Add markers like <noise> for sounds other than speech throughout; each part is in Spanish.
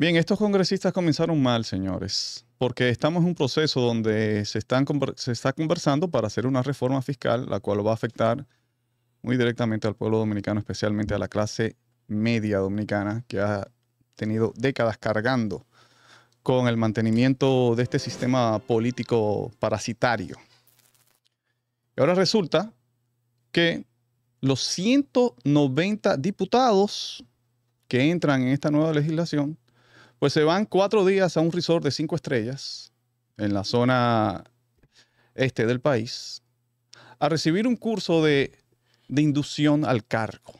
Bien, estos congresistas comenzaron mal, señores, porque estamos en un proceso donde se, está conversando para hacer una reforma fiscal, la cual va a afectar muy directamente al pueblo dominicano, especialmente a la clase media dominicana, que ha tenido décadas cargando con el mantenimiento de este sistema político parasitario. Y ahora resulta que los 190 diputados que entran en esta nueva legislación pues se van cuatro días a un resort de cinco estrellas en la zona este del país a recibir un curso de, inducción al cargo.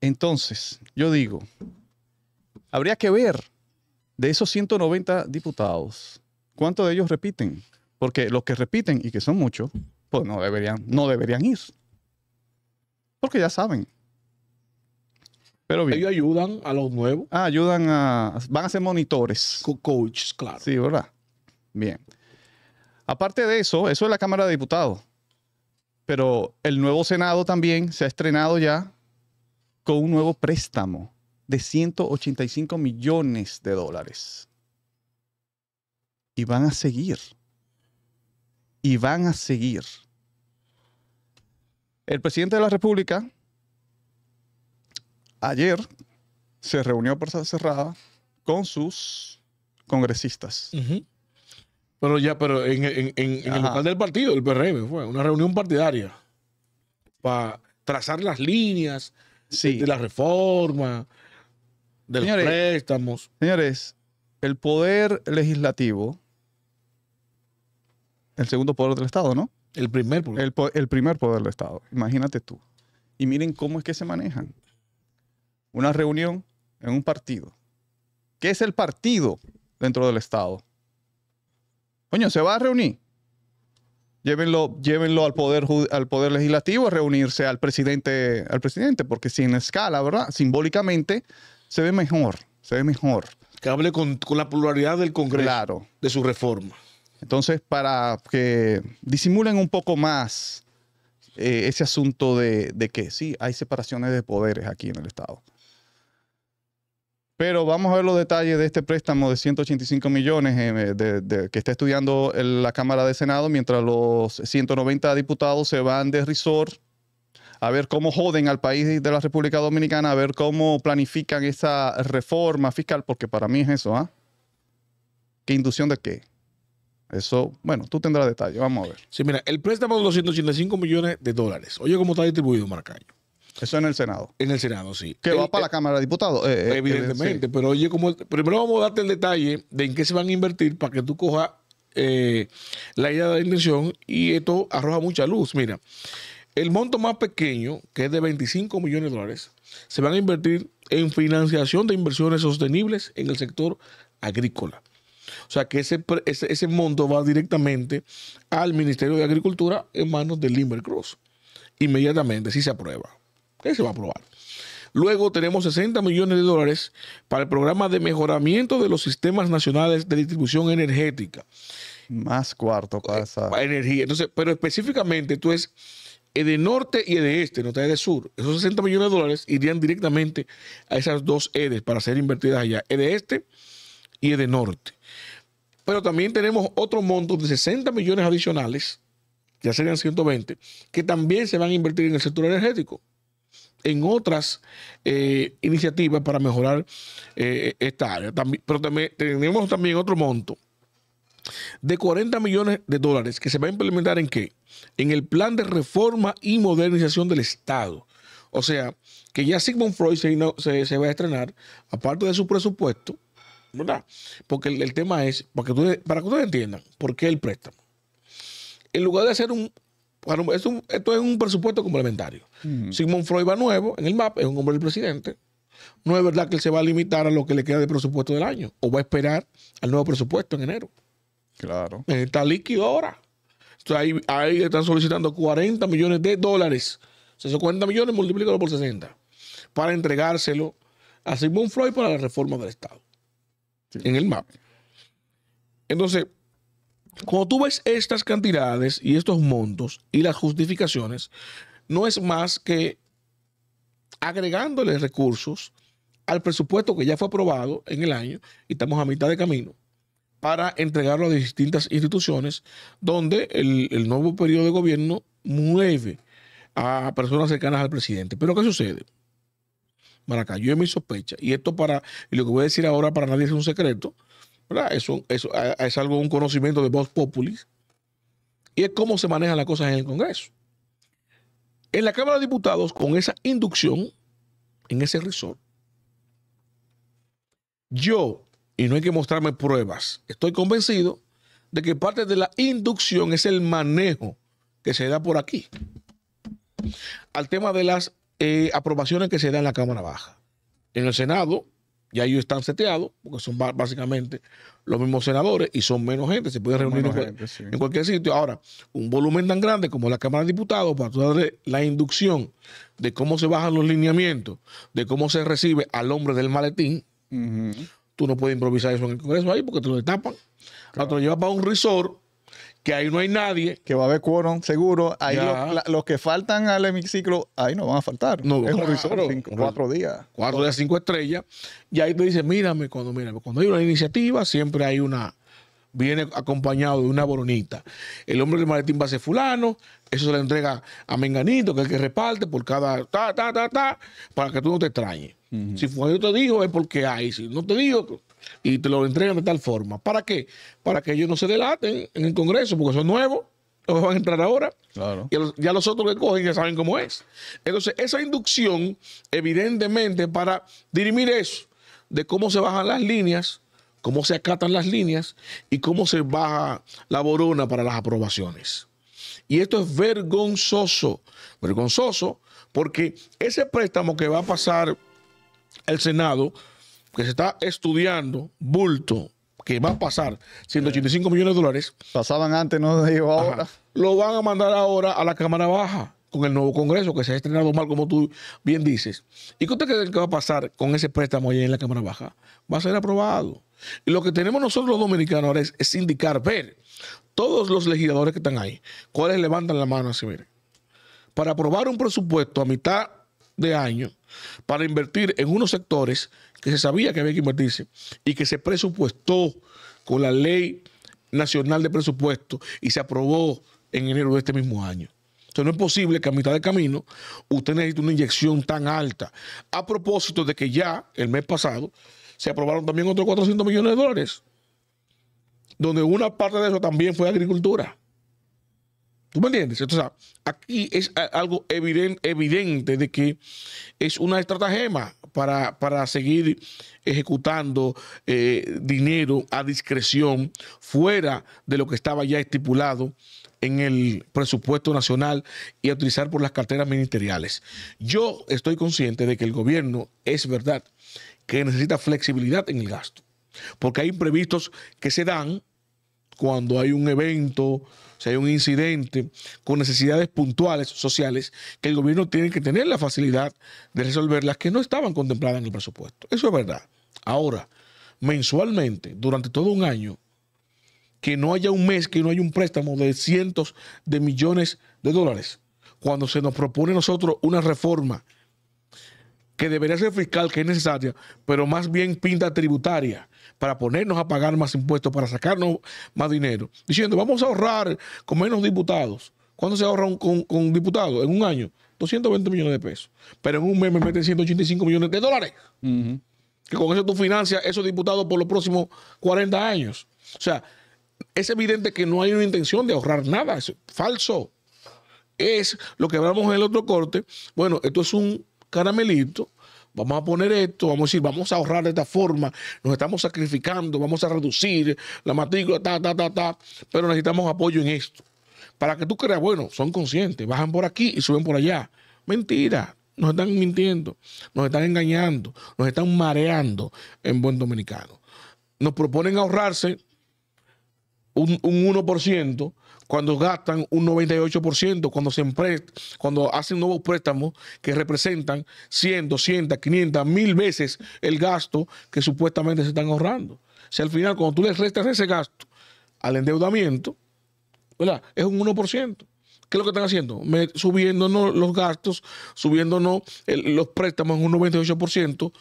Entonces, yo digo, habría que ver de esos 190 diputados, ¿cuántos de ellos repiten? Porque los que repiten, y que son muchos, pues no deberían, no deberían ir. Porque ya saben, ellos ayudan a los nuevos. Ah, ayudan a. Van a ser monitores. coaches, claro. Sí, ¿verdad? Bien. Aparte de eso, eso es la Cámara de Diputados. Pero el nuevo Senado también se ha estrenado ya con un nuevo préstamo de 185 millones de dólares. Y van a seguir. Y van a seguir. El presidente de la República ayer se reunió por cerrada con sus congresistas. Pero ya, pero en, el local del partido, el PRM, fue una reunión partidaria para trazar las líneas de, la reforma, de los préstamos. Señores, el poder legislativo, el segundo poder del Estado, ¿no? El primer poder. el primer poder del Estado, imagínate tú. Y miren cómo es que se manejan una reunión en un partido. ¿Qué es el partido dentro del Estado? Coño, se va a reunir. Llévenlo, al, poder, al poder legislativo a reunirse al presidente, al presidente, porque sin escala, ¿verdad? Simbólicamente se ve mejor, se ve mejor. Que hable con, la pluralidad del Congreso de su reforma. Entonces, para que disimulen un poco más eh, ese asunto de, de que sí, hay separaciones de poderes aquí en el Estado. Pero vamos a ver los detalles de este préstamo de 185 millones eh, que está estudiando la Cámara de Senado, mientras los 190 diputados se van de resort a ver cómo joden al país de la República Dominicana, a ver cómo planifican esa reforma fiscal, porque para mí es eso, ¿ah? ¿Qué inducción de qué? Eso, bueno, tú tendrás detalles, vamos a ver. Sí, mira, el préstamo de los 185 millones de dólares. Oye, cómo está distribuido, Marcaño. Eso en el Senado. En el Senado, sí. Que va eh, para la eh, Cámara de Diputados. Eh, evidentemente, pero oye, como primero vamos a darte el detalle de en qué se van a invertir para que tú cojas la idea de la intención y esto arroja mucha luz. Mira, el monto más pequeño, que es de 25 millones de dólares, se van a invertir en financiación de inversiones sostenibles en el sector agrícola. O sea que ese, ese, monto va directamente al Ministerio de Agricultura en manos de Limber Cross Inmediatamente, si se aprueba que se va a aprobar. Luego tenemos 60 millones de dólares para el programa de mejoramiento de los sistemas nacionales de distribución energética. Más cuarto eh, para Energía. Entonces, pero específicamente, tú es e de norte y e de este, no está e de sur. Esos 60 millones de dólares irían directamente a esas dos EDES para ser invertidas allá. de este y de norte. Pero también tenemos otro monto de 60 millones adicionales, ya serían 120, que también se van a invertir en el sector energético en otras eh, iniciativas para mejorar eh, esta área. También, pero tenemos también otro monto de 40 millones de dólares que se va a implementar en qué? En el plan de reforma y modernización del Estado. O sea, que ya Sigmund Freud se, va a estrenar, aparte de su presupuesto, ¿verdad? Porque el, tema es, para que ustedes entiendan, ¿por qué el préstamo? En lugar de hacer un, esto es un presupuesto complementario. Sigmund Freud va nuevo en el MAP, es un hombre del presidente. No es verdad que él se va a limitar a lo que le queda de presupuesto del año o va a esperar al nuevo presupuesto en enero. Claro. Eh, está líquido ahora. Entonces ahí, están solicitando 40 millones de dólares. O sea, 40 millones multiplícalo por 60 para entregárselo a Sigmund Freud para la reforma del Estado en el MAP. Entonces, cuando tú ves estas cantidades y estos montos y las justificaciones, no es más que agregándole recursos al presupuesto que ya fue aprobado en el año y estamos a mitad de camino para entregarlo a distintas instituciones donde el, nuevo periodo de gobierno mueve a personas cercanas al presidente. Pero ¿qué sucede? Maracay, yo es mi sospecha, y esto para, y lo que voy a decir ahora para nadie es un secreto, eso, es algo, un conocimiento de voz Populis. Y es cómo se manejan las cosas en el Congreso. En la Cámara de Diputados, con esa inducción, en ese resort, yo, y no hay que mostrarme pruebas, estoy convencido de que parte de la inducción es el manejo que se da por aquí. Al tema de las eh, aprobaciones que se dan en la Cámara Baja. En el Senado, ya ellos están seteados, porque son básicamente los mismos senadores y son menos gente, se pueden reunir en, cualquier sitio. Ahora, un volumen tan grande como la Cámara de Diputados, para darle la inducción de cómo se bajan los lineamientos, de cómo se recibe al hombre del maletín, tú no puedes improvisar eso en el Congreso ahí porque te lo destapan. Claro. te lo llevas para un resort que ahí no hay nadie. Que va a haber quórum, seguro. Ahí los, que faltan al hemiciclo, ahí no van a faltar. No, es un cuatro días. Cuatro días, cinco estrellas. Y ahí te dice, mírame, cuando, mírame, cuando hay una iniciativa, siempre hay una, viene acompañado de una boronita. El hombre del maletín va a ser fulano, eso se le entrega a Menganito, que es el que reparte por cada ta, ta, ta, ta, para que tú no te extrañes. Si fue yo te digo, es porque hay. Si no te digo, y te lo entregan de tal forma. ¿Para qué? Para que ellos no se delaten en el Congreso, porque son nuevos, los van a entrar ahora. Y ya los otros que cogen ya saben cómo es. Entonces, esa inducción, evidentemente, para dirimir eso, de cómo se bajan las líneas, cómo se acatan las líneas y cómo se baja la borona para las aprobaciones. Y esto es vergonzoso, vergonzoso, porque ese préstamo que va a pasar el Senado, que se está estudiando, bulto, que va a pasar 185 millones de dólares. Pasaban antes, no <laughs> digo ahora. Lo van a mandar ahora a la Cámara Baja con el nuevo Congreso, que se ha estrenado mal, como tú bien dices. ¿Y qué usted cree que va a pasar con ese préstamo allá en la Cámara Baja? Va a ser aprobado. Y lo que tenemos nosotros los dominicanos ahora es, indicar, ver, todos los legisladores que están ahí, cuáles levantan la mano así, miren. Para aprobar un presupuesto a mitad de año para invertir en unos sectores que se sabía que había que invertirse y que se presupuestó con la ley nacional de presupuesto y se aprobó en enero de este mismo año. Entonces no es posible que a mitad de camino usted necesite una inyección tan alta. A propósito de que ya el mes pasado se aprobaron también otros 400 millones de dólares, donde una parte de eso también fue agricultura. ¿Tú me entiendes? Entonces, aquí es algo evidente, de que es una estratagema para, seguir ejecutando eh, dinero a discreción fuera de lo que estaba ya estipulado en el presupuesto nacional y a utilizar por las carteras ministeriales. Yo estoy consciente de que el gobierno es verdad que necesita flexibilidad en el gasto, porque hay imprevistos que se dan cuando hay un evento, si hay un incidente, con necesidades puntuales, sociales, que el gobierno tiene que tener la facilidad de resolver las que no estaban contempladas en el presupuesto. Eso es verdad. Ahora, mensualmente, durante todo un año, que no haya un mes, que no haya un préstamo de cientos de millones de dólares, cuando se nos propone a nosotros una reforma que debería ser fiscal, que es necesaria, pero más bien pinta tributaria, para ponernos a pagar más impuestos, para sacarnos más dinero, diciendo, vamos a ahorrar con menos diputados. ¿Cuándo se ahorra con, con diputado En un año, 220 millones de pesos. Pero en un mes me meten 185 millones de dólares. Que con eso tú financias esos diputados por los próximos 40 años. O sea, es evidente que no hay una intención de ahorrar nada. Es falso. Es lo que hablamos en el otro corte. Bueno, esto es un caramelito vamos a poner esto, vamos a decir, vamos a ahorrar de esta forma, nos estamos sacrificando, vamos a reducir la matrícula, ta, ta, ta, ta, pero necesitamos apoyo en esto. Para que tú creas, bueno, son conscientes, bajan por aquí y suben por allá. Mentira, nos están mintiendo, nos están engañando, nos están mareando en buen dominicano. Nos proponen ahorrarse un, un 1% cuando gastan un 98%, cuando, se cuando hacen nuevos préstamos que representan 100, 200, 500, 1000 veces el gasto que supuestamente se están ahorrando. si al final, cuando tú les restas ese gasto al endeudamiento, es un 1%. ¿Qué es lo que están haciendo? Me, subiéndonos los gastos, subiéndonos los préstamos en un 98%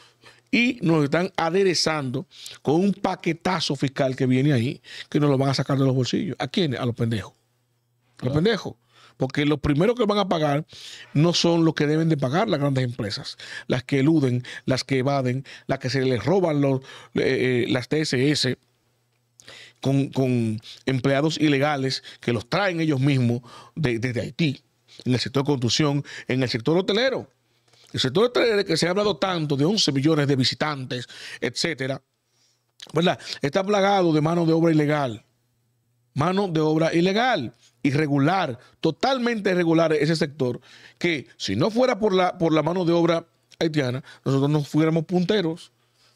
y nos están aderezando con un paquetazo fiscal que viene ahí, que nos lo van a sacar de los bolsillos. ¿A quiénes? A los pendejos. A los pendejos. Porque los primeros que van a pagar no son los que deben de pagar las grandes empresas, las que eluden, las que evaden, las que se les roban eh, eh, las TSS. Con, empleados ilegales que los traen ellos mismos desde Haití, en el sector de construcción, en el sector hotelero. El sector que se ha hablado tanto de 11 millones de visitantes, etcétera, ¿verdad? Está plagado de mano de obra ilegal. Mano de obra ilegal, irregular, totalmente irregular ese sector, que si no fuera por la, por la mano de obra haitiana, nosotros no fuéramos punteros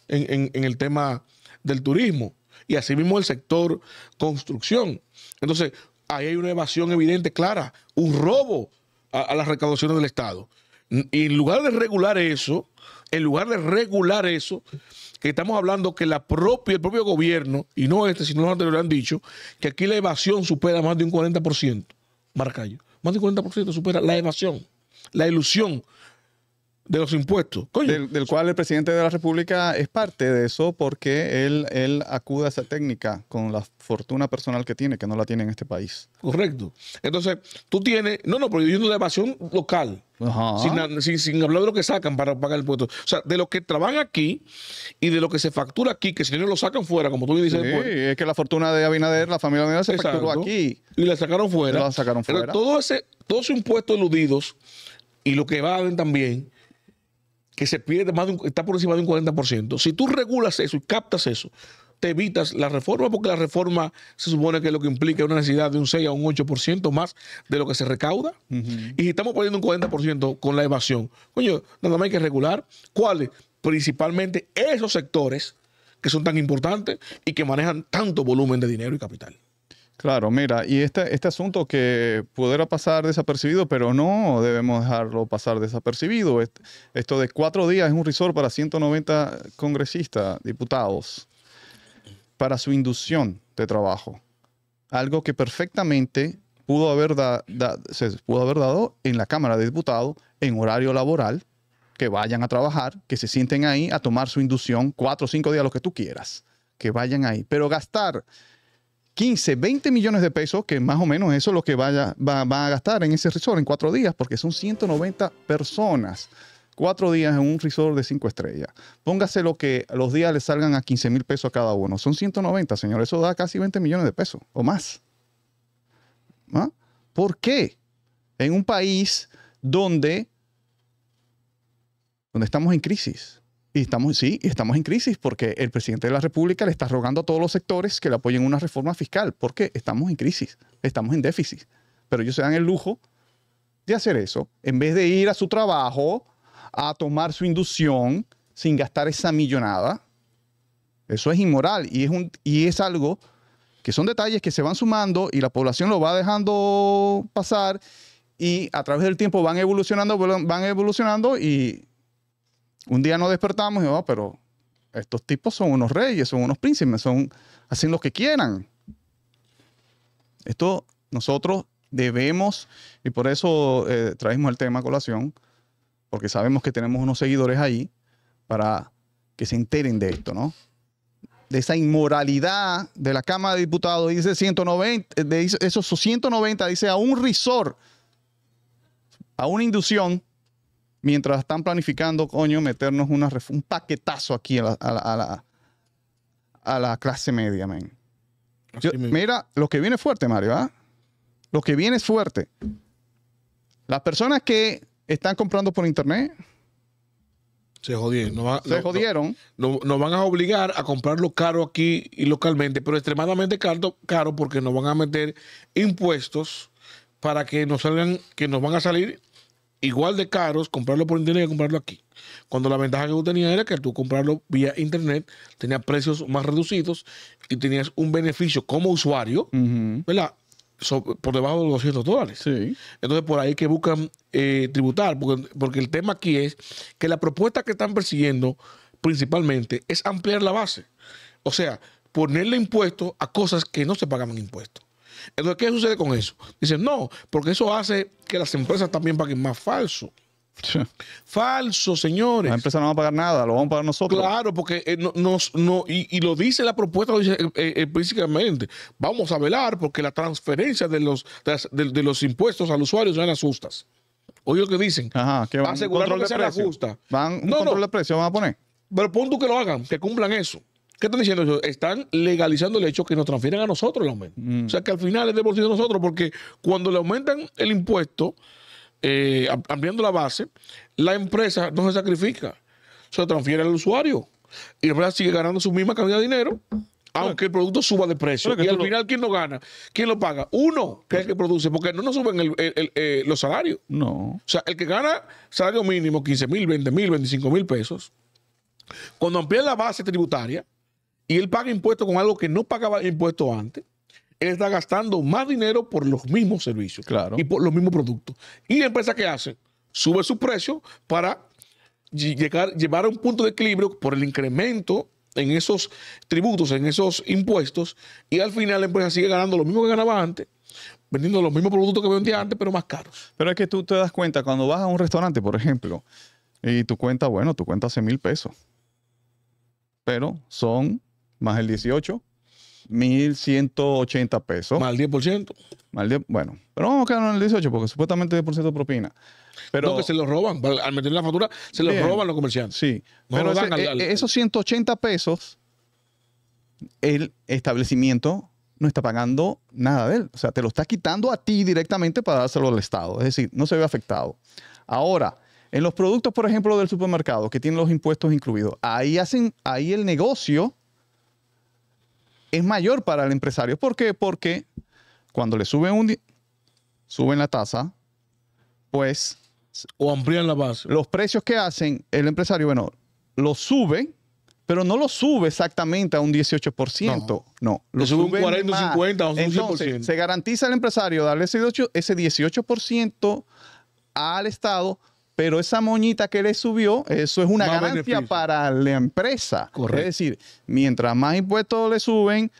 en, el tema del turismo. Y asimismo el sector construcción. Entonces, ahí hay una evasión evidente, clara, un robo a las recaudaciones del Estado. Y en lugar de regular eso, en lugar de regular eso, que estamos hablando que la el propio gobierno, y no este, sino los anteriores han dicho, que aquí la evasión supera más de un 40%, marcallo más de un 40% supera la evasión, la ilusión de los impuestos. Coño. Del, cual el presidente de la República es parte de eso porque él, él acude a esa técnica con la fortuna personal que tiene, que no la tiene en este país. Correcto. Entonces, tú tienes, no, no, pero yo una evasión local, sin, sin, hablar de lo que sacan para pagar el impuesto. O sea, de lo que trabajan aquí y de lo que se factura aquí, que si no lo sacan fuera, como tú me dices. Sí, es que la fortuna de Abinader, la familia Abinader se facturó aquí. Y la sacaron fuera. La sacaron fuera. ese, todos esos impuestos eludidos y lo que evaden también que se pierde más de está por encima de un 40%. Si tú regulas eso y captas eso, te evitas la reforma, porque la reforma se supone que lo que implica una necesidad de un 6 a un 8% más de lo que se recauda. Y si estamos poniendo un 40% con la evasión, coño, nada más hay que regular cuáles, principalmente esos sectores que son tan importantes y que manejan tanto volumen de dinero y capital. Claro, mira, y este, este asunto que pudiera pasar desapercibido, pero no debemos dejarlo pasar desapercibido. Esto de cuatro días es un risor para 190 congresistas, diputados, para su inducción de trabajo. Algo que perfectamente pudo haber, se pudo haber dado en la Cámara de Diputados en horario laboral, que vayan a trabajar, que se sienten ahí a tomar su inducción cuatro o cinco días, lo que tú quieras, que vayan ahí. Pero gastar 15, 20 millones de pesos, que más o menos eso es lo que vaya, va, a gastar en ese resort en cuatro días, porque son 190 personas. Cuatro días en un resort de cinco estrellas. Póngase lo que los días le salgan a 15 mil pesos a cada uno. Son 190, señor. Eso da casi 20 millones de pesos o más. ¿Ah? ¿Por qué? En un país donde, donde estamos en crisis y estamos, sí, estamos en crisis porque el presidente de la República le está rogando a todos los sectores que le apoyen una reforma fiscal, porque estamos en crisis, estamos en déficit. Pero ellos se dan el lujo de hacer eso, en vez de ir a su trabajo a tomar su inducción sin gastar esa millonada. Eso es inmoral y es, un, y es algo que son detalles que se van sumando y la población lo va dejando pasar y a través del tiempo van evolucionando, van evolucionando y un día nos despertamos y, oh, pero estos tipos son unos reyes, son unos príncipes, son, hacen lo que quieran. Esto nosotros debemos, y por eso eh, traemos el tema a colación, porque sabemos que tenemos unos seguidores ahí para que se enteren de esto, ¿no? De esa inmoralidad de la Cámara de Diputados, dice 190, eh, de esos 190, dice a un risor, a una inducción mientras están planificando, coño, meternos un paquetazo aquí a la, clase media, men. mira, lo que viene fuerte, Mario, ¿ah? Lo que viene es fuerte. Las personas que están comprando por internet. Se jodieron. Nos van a obligar a comprarlo caro aquí y localmente, pero extremadamente caro, caro porque nos van a meter impuestos para que nos salgan, que nos van a salir igual de caros comprarlo por internet que comprarlo aquí. Cuando la ventaja que tú tenías era que tú comprarlo vía internet, tenías precios más reducidos y tenías un beneficio como usuario, ¿verdad? por debajo de los 200 dólares. Entonces, por ahí que buscan eh, tributar, porque, porque el tema aquí es que la propuesta que están persiguiendo principalmente es ampliar la base. O sea, ponerle impuestos a cosas que no se pagaban impuestos. Entonces, ¿qué sucede con eso? Dicen, no, porque eso hace que las empresas también paguen más falso. Falso, señores. Las empresas no van a pagar nada, lo vamos a pagar nosotros. Claro, porque eh, no, y, lo dice la propuesta, lo dice eh, eh, Vamos a velar porque la transferencia de los, de, los impuestos al usuario sean las justas. Oye lo que dicen. Ajá, que van a asegurar que Justa. Van un control de precio, van a poner. Pero punto que lo hagan, que cumplan eso. ¿Qué están diciendo ellos? Están legalizando el hecho que nos transfieren a nosotros el aumento. Mm. O sea que al final es de bolsillo de nosotros, porque cuando le aumentan el impuesto, eh, ampliando la base, la empresa no se sacrifica, se transfiere al usuario. Y la empresa sigue ganando su misma cantidad de dinero, aunque el producto suba de precio. Y al final, ¿quién lo gana? ¿Quién lo paga? Uno, que es el que produce, porque no nos suben eh, los salarios. No. O sea, el que gana salario mínimo, 15 mil, 20 mil, 25 mil pesos, cuando amplían la base tributaria, y él paga impuestos con algo que no pagaba impuestos antes, él está gastando más dinero por los mismos servicios y por los mismos productos. ¿Y la empresa qué hace? Sube su precio para llegar, llevar a un punto de equilibrio por el incremento en esos tributos, en esos impuestos, y al final la empresa sigue ganando lo mismo que ganaba antes, vendiendo los mismos productos que vendía antes, pero más caros. Pero es que tú te das cuenta cuando vas a un restaurante, por ejemplo, y tu cuenta, bueno, tu cuenta hace mil pesos, pero son más el 18, 1.180 pesos. Más el 10%. Más bueno, pero vamos a quedarnos en el 18 porque supuestamente 10% de propina. Pero que se lo roban, al meter la factura, se lo roban los comerciantes. Sí, no pero eh, esos 180 pesos, el establecimiento no está pagando nada de él. O sea, te lo está quitando a ti directamente para dárselo al Estado. Es decir, no se ve afectado. Ahora, en los productos, por ejemplo, del supermercado, que tienen los impuestos incluidos, ahí hacen, ahí el negocio es mayor para el empresario. ¿Por qué? Porque cuando le suben, un, suben la tasa, pues... O amplían la base. Los precios que hacen el empresario, bueno, lo sube, pero no lo sube exactamente a un 18%. No, no lo, sube un 40, 50, un Se garantiza al empresario darle ese 18%, ese 18 al Estado pero esa moñita que le subió, eso es una ganancia para la empresa. Es decir, mientras más impuestos le suben,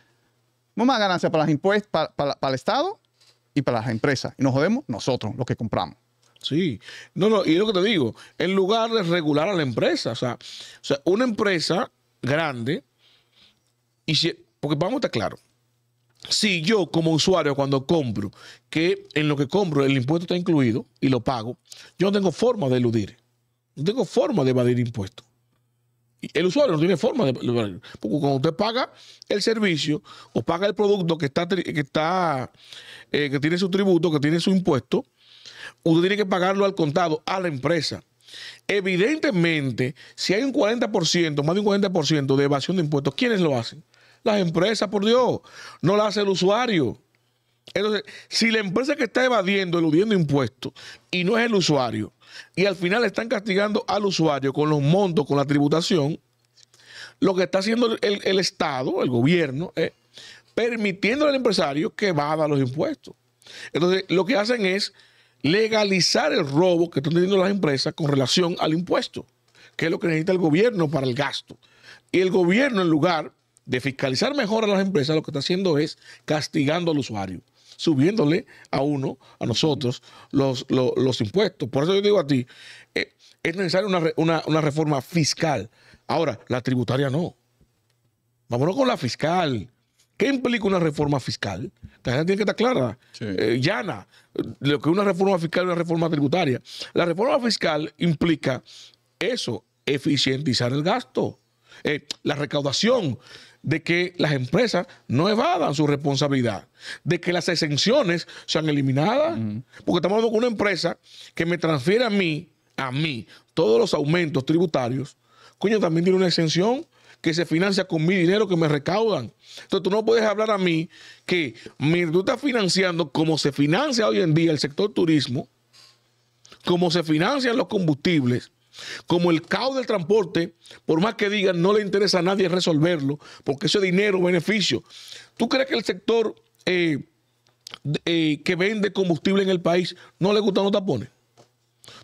más ganancia para, impuestos, para, el Estado y para las empresas. Y nos jodemos nosotros, los que compramos. Sí, no, no, y es lo que te digo, en lugar de regular a la empresa, o sea, una empresa grande, y si, porque vamos a estar claros, si yo como usuario cuando compro, que en lo que compro el impuesto está incluido y lo pago, yo no tengo forma de eludir, no tengo forma de evadir impuestos. El usuario no tiene forma de... Porque cuando usted paga el servicio o paga el producto que está, que está, eh, que tiene su tributo, que tiene su impuesto, usted tiene que pagarlo al contado, a la empresa. Evidentemente, si hay un 40%, más de un 40% de evasión de impuestos, ¿quiénes lo hacen? las empresas, por Dios. No la hace el usuario. Entonces, si la empresa que está evadiendo, eludiendo impuestos y no es el usuario, y al final están castigando al usuario con los montos, con la tributación, lo que está haciendo el, el Estado, el gobierno, es permitiendo al empresario que evada los impuestos. Entonces, lo que hacen es legalizar el robo que están teniendo las empresas con relación al impuesto, que es lo que necesita el gobierno para el gasto. Y el gobierno, en lugar de fiscalizar mejor a las empresas, lo que está haciendo es castigando al usuario, subiéndole a uno, a nosotros, los, los, impuestos. Por eso yo digo a ti, eh, es necesaria una, reforma fiscal. Ahora, la tributaria no. Vámonos con la fiscal. ¿Qué implica una reforma fiscal? La gente tiene que estar clara, eh, llana. Lo que es una reforma fiscal es una reforma tributaria. La reforma fiscal implica eso, eficientizar el gasto, eh, la recaudación de que las empresas no evadan su responsabilidad, de que las exenciones sean eliminadas, porque estamos hablando con una empresa que me transfiere a mí, a mí, todos los aumentos tributarios, coño, también tiene una exención que se financia con mi dinero que me recaudan. Entonces tú no puedes hablar a mí que tú estás financiando como se financia hoy en día el sector turismo, como se financian los combustibles, como el caos del transporte, por más que digan, no le interesa a nadie resolverlo, porque eso es dinero, beneficio. ¿Tú crees que el sector eh, eh, que vende combustible en el país no le gustan los tapones?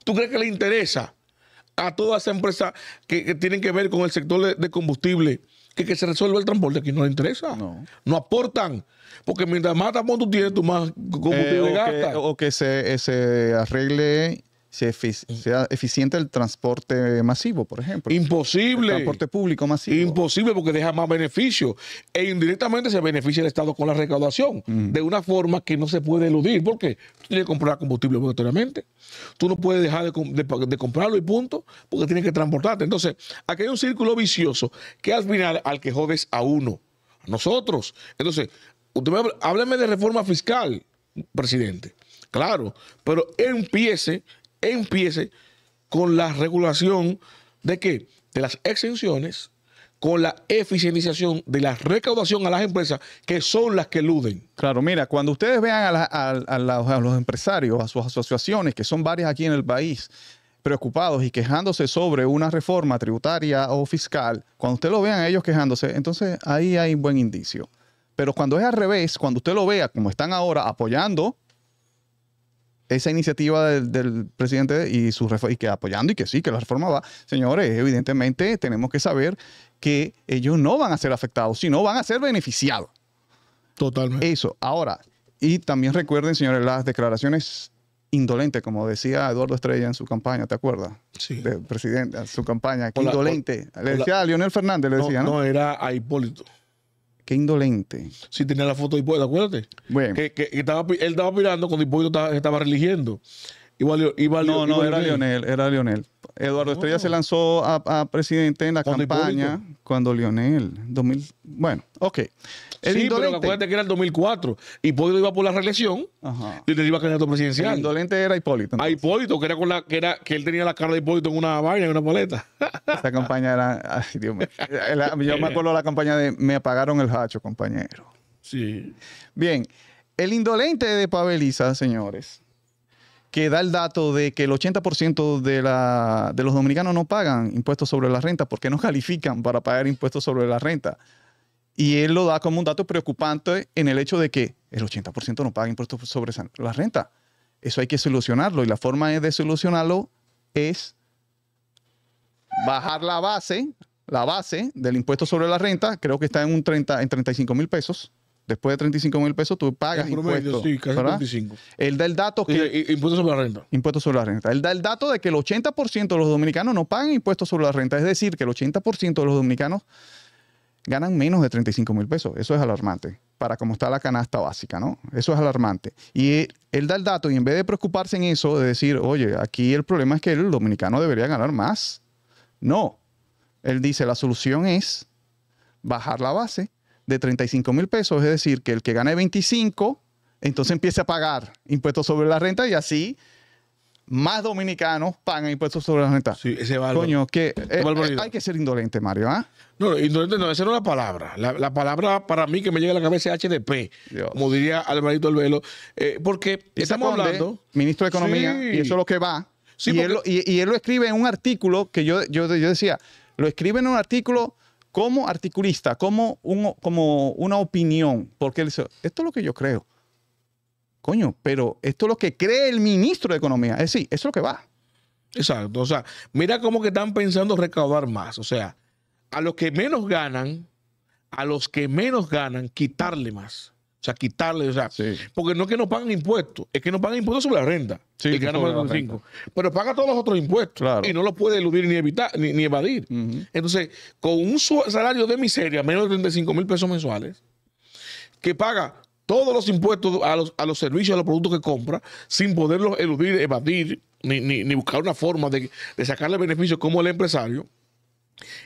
¿Tú crees que le interesa a todas esas empresas que, tienen que ver con el sector de, combustible que, se resuelva el transporte? Aquí no le interesa. No. no aportan. Porque mientras más tapones tú tienes, tú más combustible eh, o gastas. o que se, se arregle sea eficiente el transporte masivo, por ejemplo. Imposible. El transporte público masivo. Imposible porque deja más beneficio. E indirectamente se beneficia el Estado con la recaudación, mm. de una forma que no se puede eludir. porque Tú tienes que comprar combustible obligatoriamente. Tú no puedes dejar de, comprarlo y punto, porque tienes que transportarte. Entonces, aquí hay un círculo vicioso que al final al que jodes a uno, a nosotros. Entonces, usted hábleme de reforma fiscal, presidente. Claro, pero empiece empiece con la regulación de qué? De las exenciones, con la eficientización de la recaudación a las empresas que son las que eluden. Claro, mira, cuando ustedes vean a, los empresarios, a sus asociaciones, que son varias aquí en el país, preocupados y quejándose sobre una reforma tributaria o fiscal, cuando ustedes lo vean a ellos quejándose, entonces ahí hay un buen indicio. Pero cuando es al revés, cuando usted lo vea como están ahora apoyando esa iniciativa del, presidente y, su y que apoyando y que sí, que la reforma va, señores, evidentemente tenemos que saber que ellos no van a ser afectados, sino van a ser beneficiados. Totalmente. Eso. Ahora, y también recuerden, señores, las declaraciones indolentes, como decía Eduardo Estrella en su campaña, ¿te acuerdas? Sí. presidente, su campaña, indolente. le decía a Leonel Fernández, le decía, no era a Hipólito. Qué indolente. Sí, tenía la foto de Hipólito, acuérdate. Bueno. Que, que, estaba, él estaba pirando cuando Hipólito estaba religiendo. Igual, no, no, era Lionel, era Lionel. Eduardo oh. Estrella se lanzó a, presidente en la campaña cuando Lionel, 2000, bueno, ok. El sí, indolente, pero acuérdate que era el 2004. Hipólito iba por la reelección Ajá. y él iba a candidato presidencial. El indolente era Hipólito. A Hipólito, que era con la, que era, que él tenía la cara de Hipólito en una vaina, en una paleta. <laughs> Esa campaña era, ay Dios mío. Yo me acuerdo de la campaña de Me apagaron el hacho, compañero. Sí. Bien, el indolente de Paveliza, señores que da el dato de que el 80% de, la, de los dominicanos no pagan impuestos sobre la renta porque no <laughs> califican para pagar impuestos sobre la renta. Y él lo da como un dato preocupante en el hecho de que el 80% no paga impuestos sobre la renta. Eso hay que solucionarlo y la forma de solucionarlo es bajar la base, la base del impuesto sobre la renta, creo que está en, un 30, en 35 mil pesos, Después de 35 mil pesos, tú pagas el impuestos. Sí, casi 35. Él da el dato que. Impuestos sobre la renta. Impuestos sobre la renta. Él da el dato de que el 80% de los dominicanos no pagan impuestos sobre la renta. Es decir, que el 80% de los dominicanos ganan menos de 35 mil pesos. Eso es alarmante para cómo está la canasta básica, ¿no? Eso es alarmante. Y él da el dato y en vez de preocuparse en eso, de decir, oye, aquí el problema es que el dominicano debería ganar más. No. Él dice, la solución es bajar la base de 35 mil pesos, es decir, que el que gane 25, entonces empiece a pagar impuestos sobre la renta y así más dominicanos pagan impuestos sobre la renta. Sí, ese valor. Coño, que eh, eh, hay que ser indolente, Mario. ¿ah? No, indolente no, esa no es la palabra. La, palabra para mí que me llega a la cabeza es HDP, como diría Alvarito Alvelo. Eh, porque estamos hablando. Ministro de Economía, y eso es lo que va. y, él lo, escribe en un artículo que yo, yo, yo decía, lo escribe en un artículo como articulista, como, como una opinión, porque él dice, esto es lo que yo creo. Coño, pero esto es lo que cree el ministro de Economía. Es decir, eso es lo que va. Exacto. O sea, mira cómo que están pensando recaudar más. O sea, a los que menos ganan, a los que menos ganan, quitarle más. O sea, quitarle, o sea, porque no es que no pagan impuestos, es que no pagan impuestos sobre la renta. Sí, Pero paga todos los otros impuestos y no los puede eludir ni evitar, ni, evadir. Entonces, con un salario de miseria, menos de 35 mil pesos mensuales, que paga todos los impuestos a los, servicios, a los productos que compra, sin poderlos eludir, evadir, ni, buscar una forma de, sacarle beneficios como el empresario,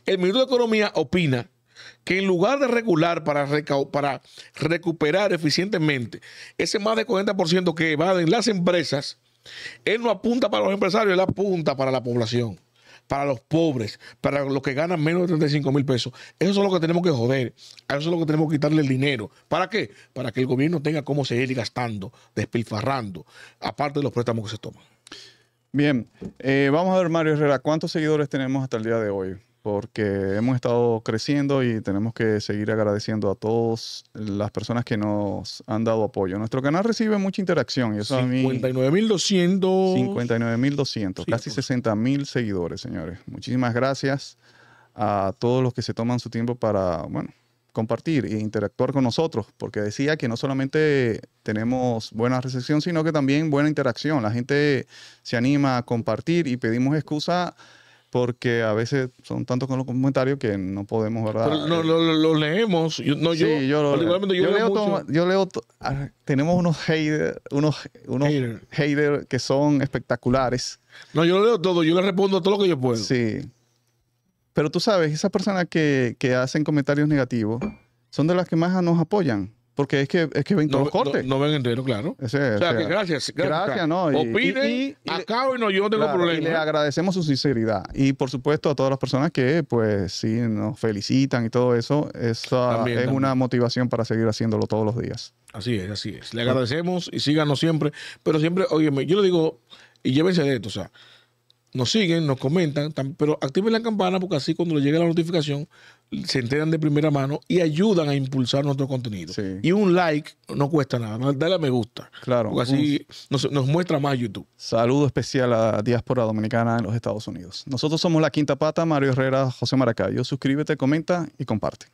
el ministro de Economía opina que en lugar de regular para, recuperar eficientemente ese más de 40% que evaden las empresas, él no apunta para los empresarios, él apunta para la población, para los pobres, para los que ganan menos de 35 mil pesos. Eso es lo que tenemos que joder, eso es lo que tenemos que quitarle el dinero. ¿Para qué? Para que el gobierno tenga cómo seguir gastando, despilfarrando, aparte de los préstamos que se toman. Bien, eh, vamos a ver, Mario Herrera, ¿cuántos seguidores tenemos hasta el día de hoy? porque hemos estado creciendo y tenemos que seguir agradeciendo a todas las personas que nos han dado apoyo. Nuestro canal recibe mucha interacción y eso a 59.200. 59.200, casi 60.000 seguidores, señores. Muchísimas gracias a todos los que se toman su tiempo para, bueno, compartir e interactuar con nosotros, porque decía que no solamente tenemos buena recepción, sino que también buena interacción. La gente se anima a compartir y pedimos excusa porque a veces son tantos con los comentarios que no podemos, ¿verdad? Pero no, eh, lo, leemos. Yo, yo, leo, ah, tenemos unos haters, unos, unos hater que son espectaculares. No, yo leo todo, yo le respondo todo lo que yo puedo. Sí. Pero tú sabes, esas personas que, que hacen comentarios negativos son de las que más nos apoyan. Porque es que, es que ven todos los cortes. No, ven entero, claro. o, sea, que gracias. Gracias, no. Y, opinen, y, no, yo tengo problema. agradecemos su sinceridad. Y por supuesto a todas las personas que, pues, sí, nos felicitan y todo eso. Esa es una motivación para seguir haciéndolo todos los días. Así es, así es. Le agradecemos y síganos siempre. Pero siempre, oye, yo le digo, y llévense de esto, o sea, nos siguen, nos comentan, pero activen la campana porque así cuando le llegue la notificación se enteran de primera mano y ayudan a impulsar nuestro contenido. Y un like no cuesta nada, dale a me gusta. Claro. así nos, muestra más YouTube. Saludo especial a Diáspora Dominicana en los Estados Unidos. Nosotros somos La Quinta Pata, Mario Herrera, José Maracayo. Suscríbete, comenta y comparte.